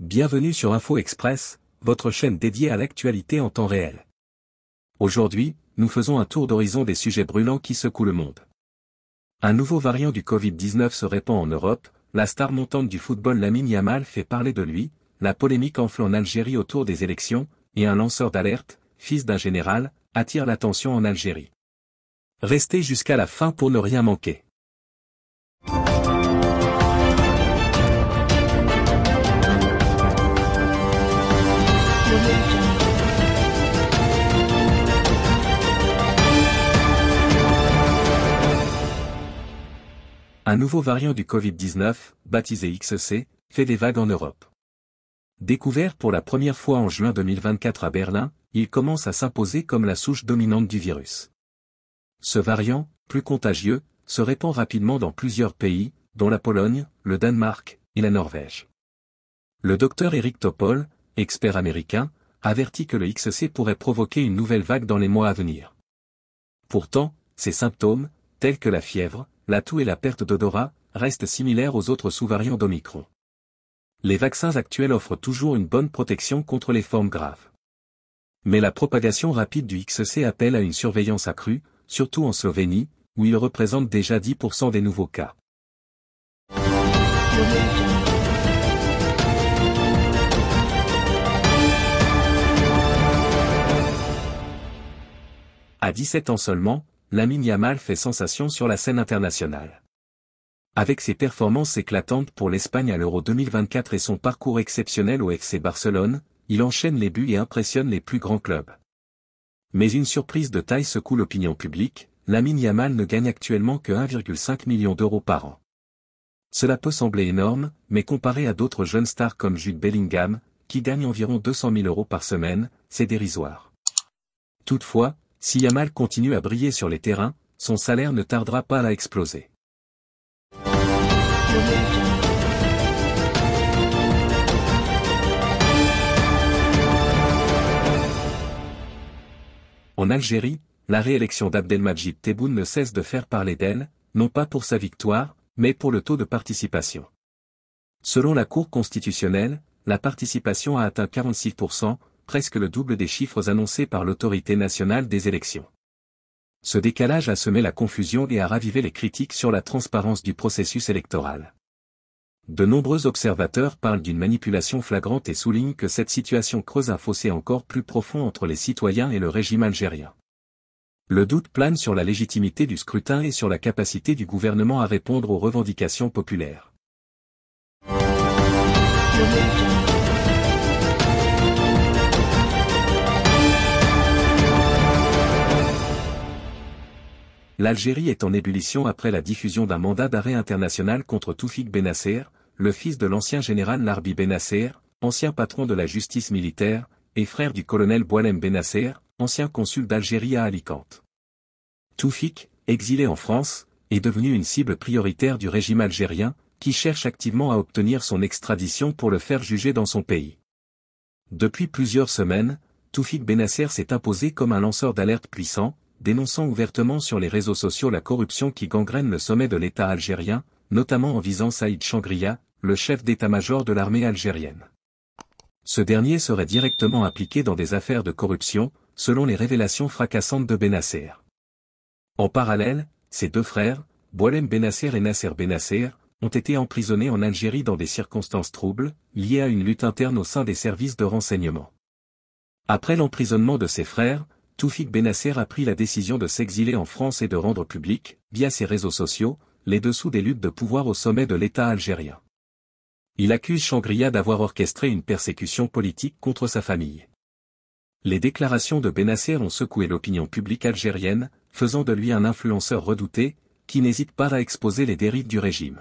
Bienvenue sur Info Express, votre chaîne dédiée à l'actualité en temps réel. Aujourd'hui, nous faisons un tour d'horizon des sujets brûlants qui secouent le monde. Un nouveau variant du Covid-19 se répand en Europe, la star montante du football Lamine Yamal fait parler de lui, la polémique enfle en Algérie autour des élections, et un lanceur d'alerte, fils d'un général, attire l'attention en Algérie. Restez jusqu'à la fin pour ne rien manquer. Un nouveau variant du Covid-19, baptisé XC, fait des vagues en Europe. Découvert pour la première fois en juin 2024 à Berlin, il commence à s'imposer comme la souche dominante du virus. Ce variant, plus contagieux, se répand rapidement dans plusieurs pays, dont la Pologne, le Danemark et la Norvège. Le docteur Eric Topol, expert américain, avertit que le XC pourrait provoquer une nouvelle vague dans les mois à venir. Pourtant, ses symptômes, tels que la fièvre, la toux et la perte d'odorat, restent similaires aux autres sous-variants d'Omicron. Les vaccins actuels offrent toujours une bonne protection contre les formes graves. Mais la propagation rapide du XC appelle à une surveillance accrue, surtout en Slovénie, où il représente déjà 10% des nouveaux cas. À 17 ans seulement, Lamine Yamal fait sensation sur la scène internationale. Avec ses performances éclatantes pour l'Espagne à l'Euro 2024 et son parcours exceptionnel au FC Barcelone, il enchaîne les buts et impressionne les plus grands clubs. Mais une surprise de taille secoue l'opinion publique, Lamine Yamal ne gagne actuellement que 1,5 million d'euros par an. Cela peut sembler énorme, mais comparé à d'autres jeunes stars comme Jude Bellingham, qui gagne environ 200 000 euros par semaine, c'est dérisoire. Toutefois, si Yamal continue à briller sur les terrains, son salaire ne tardera pas à exploser. En Algérie, la réélection d'Abdelmajid Tebboune ne cesse de faire parler d'elle, non pas pour sa victoire, mais pour le taux de participation. Selon la Cour constitutionnelle, la participation a atteint 46%, presque le double des chiffres annoncés par l'autorité nationale des élections. Ce décalage a semé la confusion et a ravivé les critiques sur la transparence du processus électoral. De nombreux observateurs parlent d'une manipulation flagrante et soulignent que cette situation creuse un fossé encore plus profond entre les citoyens et le régime algérien. Le doute plane sur la légitimité du scrutin et sur la capacité du gouvernement à répondre aux revendications populaires. L'Algérie est en ébullition après la diffusion d'un mandat d'arrêt international contre Toufik Benasser, le fils de l'ancien général Narbi Benasser, ancien patron de la justice militaire, et frère du colonel Boilem Benasser, ancien consul d'Algérie à Alicante. Toufik, exilé en France, est devenu une cible prioritaire du régime algérien, qui cherche activement à obtenir son extradition pour le faire juger dans son pays. Depuis plusieurs semaines, Toufik Benasser s'est imposé comme un lanceur d'alerte puissant, dénonçant ouvertement sur les réseaux sociaux la corruption qui gangrène le sommet de l'État algérien, notamment en visant Saïd Changria, le chef d'état-major de l'armée algérienne. Ce dernier serait directement impliqué dans des affaires de corruption, selon les révélations fracassantes de Benasser. En parallèle, ses deux frères, Boalem Benasser et Nasser Benasser, ont été emprisonnés en Algérie dans des circonstances troubles, liées à une lutte interne au sein des services de renseignement. Après l'emprisonnement de ses frères, Toufik Benasser a pris la décision de s'exiler en France et de rendre public, via ses réseaux sociaux, les dessous des luttes de pouvoir au sommet de l'État algérien. Il accuse Shangria d'avoir orchestré une persécution politique contre sa famille. Les déclarations de Benasser ont secoué l'opinion publique algérienne, faisant de lui un influenceur redouté, qui n'hésite pas à exposer les dérives du régime.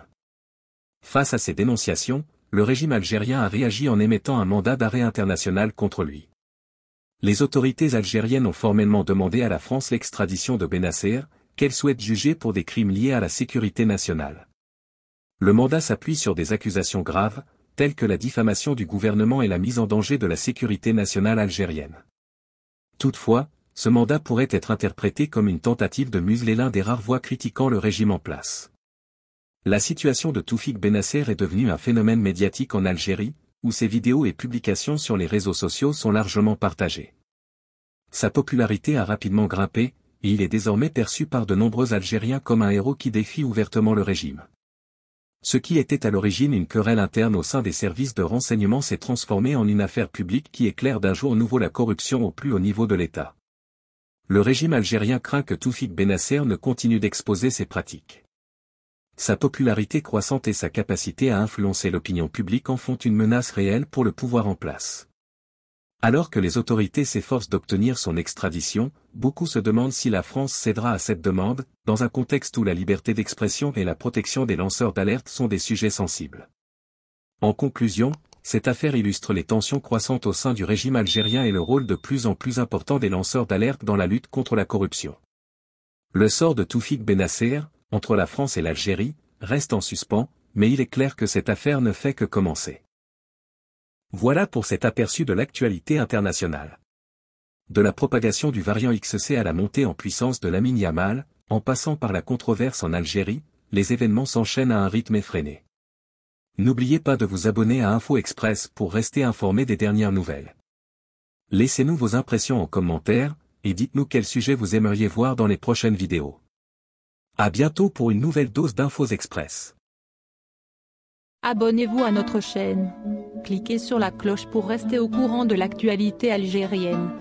Face à ces dénonciations, le régime algérien a réagi en émettant un mandat d'arrêt international contre lui. Les autorités algériennes ont formellement demandé à la France l'extradition de Benasser, qu'elle souhaite juger pour des crimes liés à la sécurité nationale. Le mandat s'appuie sur des accusations graves, telles que la diffamation du gouvernement et la mise en danger de la sécurité nationale algérienne. Toutefois, ce mandat pourrait être interprété comme une tentative de museler l'un des rares voix critiquant le régime en place. La situation de Toufik Benasser est devenue un phénomène médiatique en Algérie, où ses vidéos et publications sur les réseaux sociaux sont largement partagées. Sa popularité a rapidement grimpé, et il est désormais perçu par de nombreux Algériens comme un héros qui défie ouvertement le régime. Ce qui était à l'origine une querelle interne au sein des services de renseignement s'est transformé en une affaire publique qui éclaire d'un jour nouveau la corruption au plus haut niveau de l'État. Le régime algérien craint que Toufik Benasser ne continue d'exposer ses pratiques sa popularité croissante et sa capacité à influencer l'opinion publique en font une menace réelle pour le pouvoir en place. Alors que les autorités s'efforcent d'obtenir son extradition, beaucoup se demandent si la France cédera à cette demande, dans un contexte où la liberté d'expression et la protection des lanceurs d'alerte sont des sujets sensibles. En conclusion, cette affaire illustre les tensions croissantes au sein du régime algérien et le rôle de plus en plus important des lanceurs d'alerte dans la lutte contre la corruption. Le sort de Toufik Benasser entre la France et l'Algérie, reste en suspens, mais il est clair que cette affaire ne fait que commencer. Voilà pour cet aperçu de l'actualité internationale. De la propagation du variant XC à la montée en puissance de l'Amin Yamal, en passant par la controverse en Algérie, les événements s'enchaînent à un rythme effréné. N'oubliez pas de vous abonner à Info Express pour rester informé des dernières nouvelles. Laissez-nous vos impressions en commentaire, et dites-nous quel sujet vous aimeriez voir dans les prochaines vidéos. À bientôt pour une nouvelle dose d'Infos Express. Abonnez-vous à notre chaîne. Cliquez sur la cloche pour rester au courant de l'actualité algérienne.